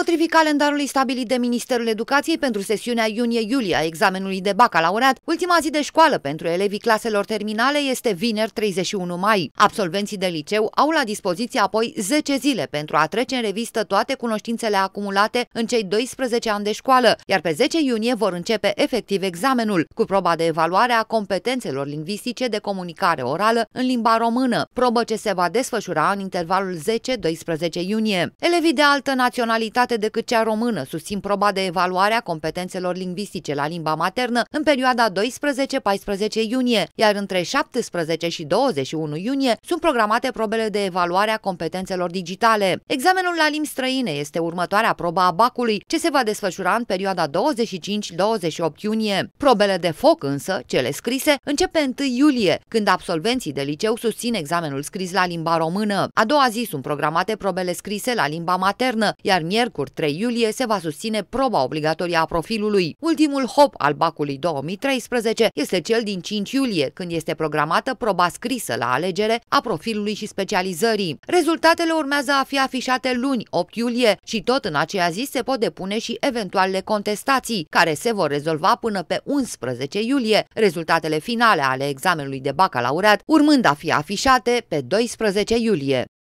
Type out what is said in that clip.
Potrivit calendarului stabilit de Ministerul Educației pentru sesiunea iunie-iulie a examenului de bacalaureat, ultima zi de școală pentru elevii claselor terminale este vineri 31 mai. Absolvenții de liceu au la dispoziție apoi 10 zile pentru a trece în revistă toate cunoștințele acumulate în cei 12 ani de școală, iar pe 10 iunie vor începe efectiv examenul, cu proba de evaluare a competențelor lingvistice de comunicare orală în limba română, probă ce se va desfășura în intervalul 10-12 iunie. Elevii de altă naționalitate calitate decât cea română, susțin proba de evaluare a competențelor lingvistice la limba maternă în perioada 12-14 iunie, iar între 17 și 21 iunie sunt programate probele de evaluare a competențelor digitale. Examenul la limbi străine este următoarea proba a bacului, ce se va desfășura în perioada 25-28 iunie. Probele de foc însă, cele scrise, începe 1 iulie, când absolvenții de liceu susțin examenul scris la limba română. A doua zi sunt programate probele scrise la limba maternă, iar miercuri miercuri 3 iulie, se va susține proba obligatorie a profilului. Ultimul hop al bacului 2013 este cel din 5 iulie, când este programată proba scrisă la alegere a profilului și specializării. Rezultatele urmează a fi afișate luni, 8 iulie, și tot în aceea zi se pot depune și eventuale contestații, care se vor rezolva până pe 11 iulie, rezultatele finale ale examenului de bacalaureat urmând a fi afișate pe 12 iulie.